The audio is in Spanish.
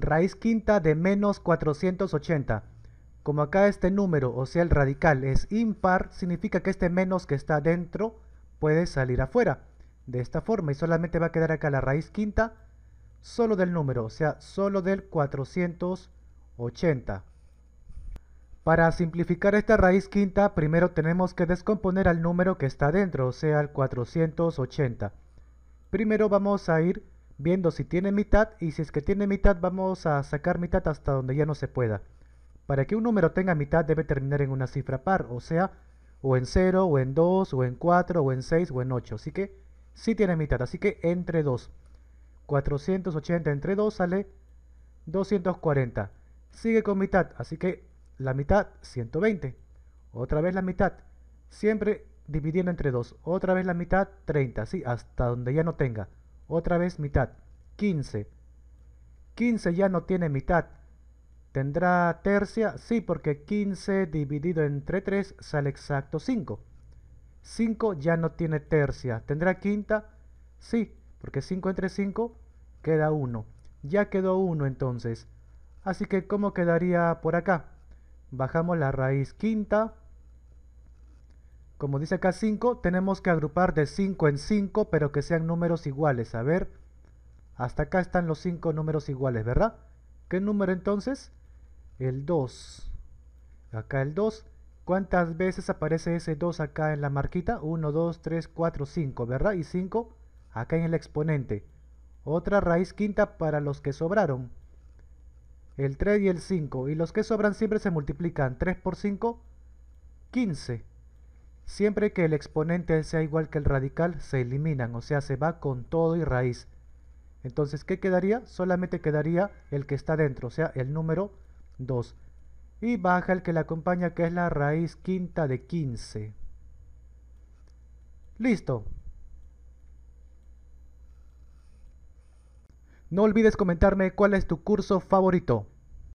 raíz quinta de menos 480. Como acá este número, o sea el radical, es impar, significa que este menos que está dentro puede salir afuera. De esta forma, y solamente va a quedar acá la raíz quinta solo del número, o sea, solo del 480. Para simplificar esta raíz quinta, primero tenemos que descomponer al número que está dentro, o sea, el 480. Primero vamos a ir viendo si tiene mitad y si es que tiene mitad vamos a sacar mitad hasta donde ya no se pueda. Para que un número tenga mitad debe terminar en una cifra par, o sea, o en 0, o en 2, o en 4, o en 6, o en 8. Así que sí tiene mitad, así que entre 2. 480 entre 2 sale 240. Sigue con mitad, así que la mitad 120. Otra vez la mitad. Siempre dividiendo entre 2. Otra vez la mitad 30, sí, hasta donde ya no tenga. Otra vez mitad. 15. 15 ya no tiene mitad. ¿Tendrá tercia? Sí, porque 15 dividido entre 3 sale exacto 5. 5 ya no tiene tercia. ¿Tendrá quinta? Sí, porque 5 entre 5 queda 1. Ya quedó 1 entonces. Así que, ¿cómo quedaría por acá? Bajamos la raíz quinta como dice acá 5, tenemos que agrupar de 5 en 5, pero que sean números iguales. A ver, hasta acá están los 5 números iguales, ¿verdad? ¿Qué número entonces? El 2. Acá el 2. ¿Cuántas veces aparece ese 2 acá en la marquita? 1, 2, 3, 4, 5, ¿verdad? Y 5 acá en el exponente. Otra raíz quinta para los que sobraron. El 3 y el 5. Y los que sobran siempre se multiplican. 3 por 5, 15. Siempre que el exponente sea igual que el radical, se eliminan, o sea, se va con todo y raíz. Entonces, ¿qué quedaría? Solamente quedaría el que está dentro, o sea, el número 2. Y baja el que le acompaña, que es la raíz quinta de 15. Listo. No olvides comentarme cuál es tu curso favorito.